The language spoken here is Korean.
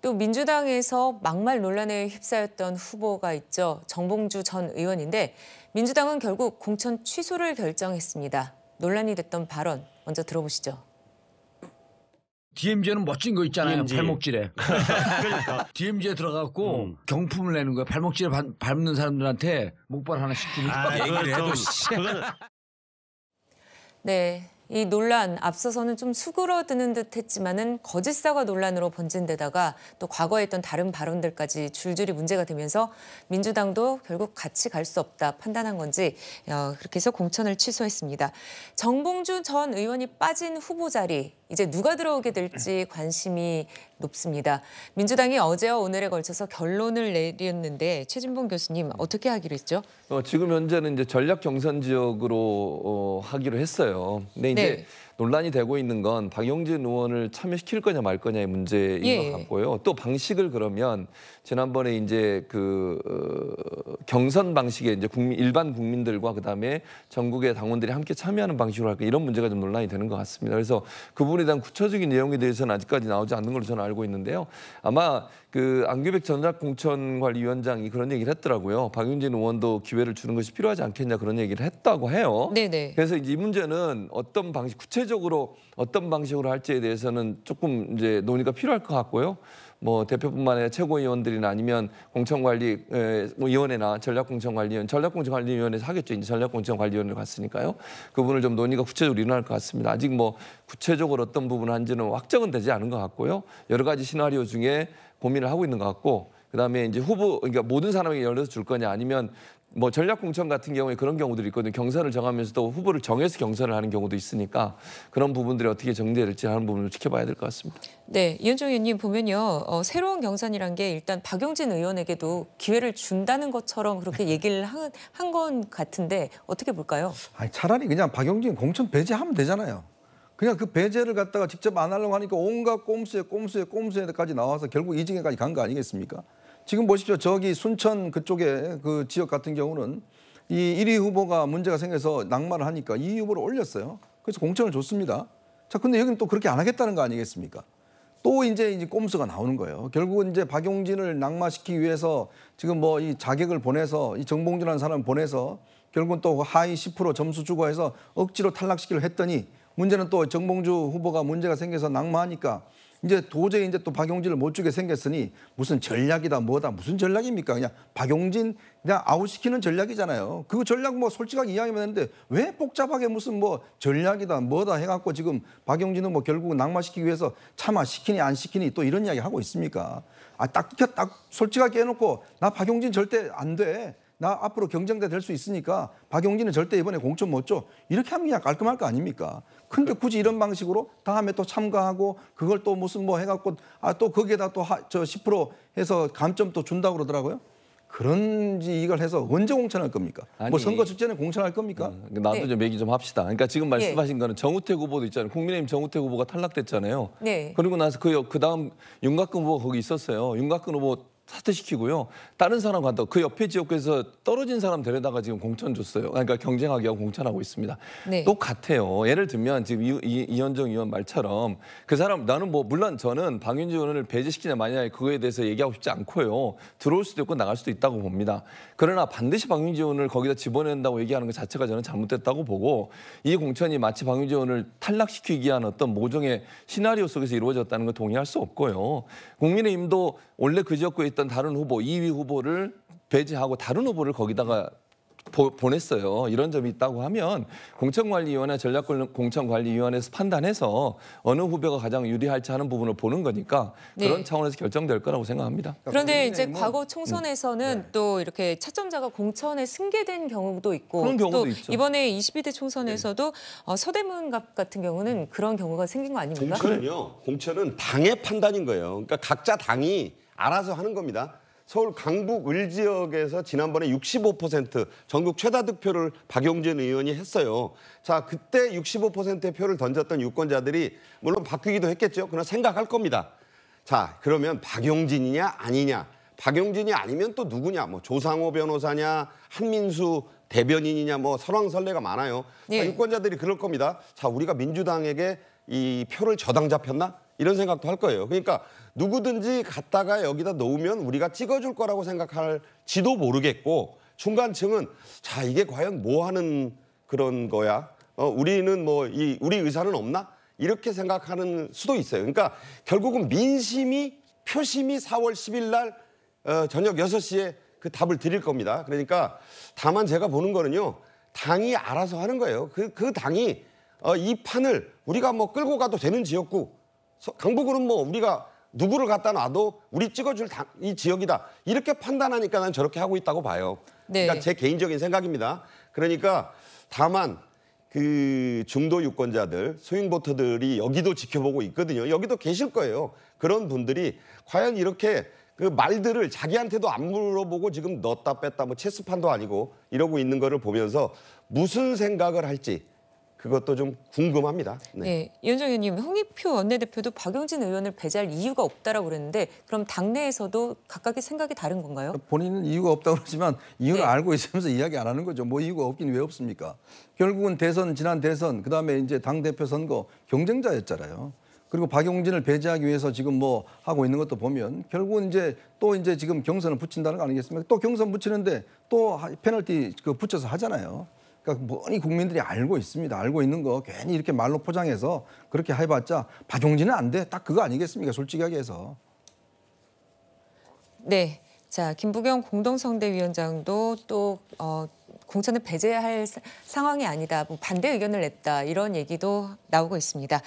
또 민주당에서 막말 논란에 휩싸였던 후보가 있죠. 정봉주 전 의원인데 민주당은 결국 공천 취소를 결정했습니다. 논란이 됐던 발언 먼저 들어보시죠. DMZ는 멋진 거 있잖아요. DMZ. 발목질에. 그러니까. DMZ에 들어갔고 음. 경품을 내는 거야. 발목질에 바, 밟는 사람들한테 목발 하나씩 주는 아, 얘기를 해도. 네. 이 논란 앞서서는 좀 수그러드는 듯했지만은 거짓 사과 논란으로 번진 데다가 또 과거에 있던 다른 발언들까지 줄줄이 문제가 되면서 민주당도 결국 같이 갈 수 없다 판단한 건지 어, 그렇게 해서 공천을 취소했습니다. 정봉주 전 의원이 빠진 후보 자리 이제 누가 들어오게 될지 관심이 높습니다. 민주당이 어제와 오늘에 걸쳐서 결론을 내렸는데 최진봉 교수님 어떻게 하기로 했죠? 어, 지금 현재는 이제 전략 경선 지역으로 어, 하기로 했어요. 근 이제 네. 논란이 되고 있는 건박용진 의원을 참여시킬 거냐 말 거냐의 문제인 예. 것 같고요. 또 방식을 그러면 지난번에 이제 그 어, 경선 방식에 이제 국민, 일반 국민들과 그다음에 전국의 당원들이 함께 참여하는 방식으로 할까 이런 문제가 좀 논란이 되는 것 같습니다. 그래서 그 부분에 대한 구체적인 내용에 대해서는 아직까지 나오지 않는 걸로 저는 알고 있는데요. 아마 그 안규백 전략공천관리위원장이 그런 얘기를 했더라고요. 박용진 의원도 기회를 주는 것이 필요하지 않겠냐 그런 얘기를 했다고 해요. 네네. 네. 그래서 이제 이 문제는 어떤 방식 구체적 구체적으로 어떤 방식으로 할지에 대해서는 조금 이제 논의가 필요할 것 같고요. 뭐 대표뿐만 아니라 최고위원들이나 아니면 공청관리 뭐 위원회나 전략공청관리위원, 전략공청관리위원회에서 하겠죠. 이제 전략공청관리위원회로 갔으니까요. 그분을좀 논의가 구체적으로 일어날 것 같습니다. 아직 뭐 구체적으로 어떤 부분을 한지는 확정은 되지 않은 것 같고요. 여러 가지 시나리오 중에 고민을 하고 있는 것 같고 그다음에 이제 후보 그러니까 모든 사람에게 열려서 줄 거냐 아니면 뭐 전략 공천 같은 경우에 그런 경우들이 있거든요. 경선을 정하면서도 후보를 정해서 경선을 하는 경우도 있으니까 그런 부분들이 어떻게 정리될지 하는 부분을 지켜봐야 될 것 같습니다. 네, 이현정 의원님 보면요. 어, 새로운 경선이란 게 일단 박용진 의원에게도 기회를 준다는 것처럼 그렇게 얘기를 한 건 같은데 어떻게 볼까요? 아니, 차라리 그냥 박용진 공천 배제하면 되잖아요. 그냥 그 배제를 갖다가 직접 안 하려고 하니까 온갖 꼼수에 꼼수에 꼼수에까지 나와서 결국 이징에까지 간 거 아니겠습니까? 지금 보십시오. 저기 순천 그쪽에 그 지역 같은 경우는 이 1위 후보가 문제가 생겨서 낙마를 하니까 2위 후보를 올렸어요. 그래서 공천을 줬습니다. 자, 근데 여기는 또 그렇게 안 하겠다는 거 아니겠습니까? 또 이제 이제 꼼수가 나오는 거예요. 결국은 이제 박용진을 낙마시키기 위해서 지금 뭐 이 자객을 보내서 이 정봉준이라는 사람을 보내서 결국은 또 하위 10% 점수 주고 해서 억지로 탈락시키려 했더니 문제는 또 정봉주 후보가 문제가 생겨서 낙마하니까 이제 도저히 이제 또 박용진을 못 주게 생겼으니 무슨 전략이다 뭐다 무슨 전략입니까? 그냥 박용진 그냥 아웃시키는 전략이잖아요. 그 전략 뭐 솔직하게 이야기하면 되는데 왜 복잡하게 무슨 뭐 전략이다 뭐다 해갖고 지금 박용진은 뭐 결국 낙마시키기 위해서 차마 시키니 안 시키니 또 이런 이야기 하고 있습니까? 아, 딱, 딱 솔직하게 해놓고 나 박용진 절대 안 돼. 나 앞으로 경쟁자 될 수 있으니까 박용진은 절대 이번에 공천 못 줘. 이렇게 하면 그냥 깔끔할 거 아닙니까? 근데 굳이 이런 방식으로 다음에 또 참가하고 그걸 또 무슨 뭐 해갖고 아 또 거기에다 또 저 10% 해서 감점 또 준다고 그러더라고요. 그런지 이걸 해서 언제 공천할 겁니까? 뭐 아니, 뭐 선거 직전에 공천할 겁니까? 음, 나도 네. 좀 얘기 좀 합시다. 그러니까 지금 예. 말씀하신 예. 거는 정우택 후보도 있잖아요. 국민의힘 정우택 후보가 탈락됐잖아요. 네. 그리고 나서 그, 그 다음 윤곽근 후보가 거기 있었어요. 윤곽근 후보 사퇴시키고요. 다른 사람 과다그 옆에 지역에서 떨어진 사람 데려다가 지금 공천 줬어요. 그러니까 경쟁하기하고 공천하고 있습니다. 네. 똑같아요. 예를 들면 지금 이, 이, 이현정 의원 말처럼 그 사람 나는 뭐 물론 저는 박윤주 의원을 배제시키냐 마냐 에 그거에 대해서 얘기하고 싶지 않고요. 들어올 수도 있고 나갈 수도 있다고 봅니다. 그러나 반드시 박윤주 의원을 거기다 집어낸다고 얘기하는 것 자체가 저는 잘못됐다고 보고 이 공천이 마치 박윤주 의원을 탈락시키기 위한 어떤 모종의 시나리오 속에서 이루어졌다는 걸 동의할 수 없고요. 국민의힘도 원래 그 지역구에 있던 다른 후보 2위 후보를 배제하고 다른 후보를 거기다가 보, 보냈어요. 이런 점이 있다고 하면 공천관리위원회 전략공천관리위원회에서 판단해서 어느 후보가 가장 유리할지 하는 부분을 보는 거니까 네. 그런 네. 차원에서 결정될 거라고 생각합니다. 그러니까 그런데 이제 뭐... 과거 총선에서는 네. 또 이렇게 차점자가 공천에 승계된 경우도 있고 경우도 또 있죠. 이번에 22대 총선에서도 네. 어, 서대문갑 같은 경우는 그런 경우가 생긴 거 아닙니까? 공천은요. 공천은 당의 판단인 거예요. 그러니까 각자 당이 알아서 하는 겁니다. 서울 강북 을 지역에서 지난번에 65% 전국 최다 득표를 박용진 의원이 했어요. 자, 그때 65%의 표를 던졌던 유권자들이 물론 바뀌기도 했겠죠. 그러나 생각할 겁니다. 자, 그러면 박용진이냐 아니냐. 박용진이 아니면 또 누구냐. 뭐 조상호 변호사냐, 한민수 대변인이냐 뭐 설왕설래가 많아요. 예. 자, 유권자들이 그럴 겁니다. 자, 우리가 민주당에게 이 표를 저당 잡혔나? 이런 생각도 할 거예요. 그러니까 누구든지 갔다가 여기다 놓으면 우리가 찍어줄 거라고 생각할지도 모르겠고 중간층은 자 이게 과연 뭐 하는 그런 거야? 어, 우리는 뭐 이 우리 의사는 없나? 이렇게 생각하는 수도 있어요. 그러니까 결국은 민심이 표심이 4월 10일 날 어, 저녁 6시에 그 답을 드릴 겁니다. 그러니까 다만 제가 보는 거는요. 당이 알아서 하는 거예요. 그, 그 당이 어, 이 판을 우리가 뭐 끌고 가도 되는 지역구 강북으로는 뭐 우리가 누구를 갖다 놔도 우리 찍어줄 당, 이 지역이다. 이렇게 판단하니까 난 저렇게 하고 있다고 봐요. 네. 그러니까 제 개인적인 생각입니다. 그러니까 다만 그 중도 유권자들, 스윙보터들이 여기도 지켜보고 있거든요. 여기도 계실 거예요. 그런 분들이 과연 이렇게 그 말들을 자기한테도 안 물어보고 지금 넣었다 뺐다 뭐 체스판도 아니고 이러고 있는 거를 보면서 무슨 생각을 할지 그것도 좀 궁금합니다. 네, 네 이현정 의원님, 홍익표 원내대표도 박용진 의원을 배제할 이유가 없다라고 그랬는데 그럼 당내에서도 각각의 생각이 다른 건가요? 본인은 이유가 없다고 그러지만 이유를 네. 알고 있으면서 이야기 안 하는 거죠. 뭐 이유가 없긴 왜 없습니까? 결국은 대선, 지난 대선, 그다음에 이제 당대표 선거 경쟁자였잖아요. 그리고 박용진을 배제하기 위해서 지금 뭐 하고 있는 것도 보면 결국은 이제 또 이제 지금 경선을 붙인다는 거 아니겠습니까? 또 경선 붙이는데 또 페널티 그 붙여서 하잖아요. 그러니까 뻔히 국민들이 알고 있습니다. 알고 있는 거 괜히 이렇게 말로 포장해서 그렇게 해봤자 박용진은 안 돼. 딱 그거 아니겠습니까? 솔직하게 해서. 네. 자, 김부겸 공동성대위원장도 또 어, 공천을 배제할 상황이 아니다. 뭐 반대 의견을 냈다. 이런 얘기도 나오고 있습니다.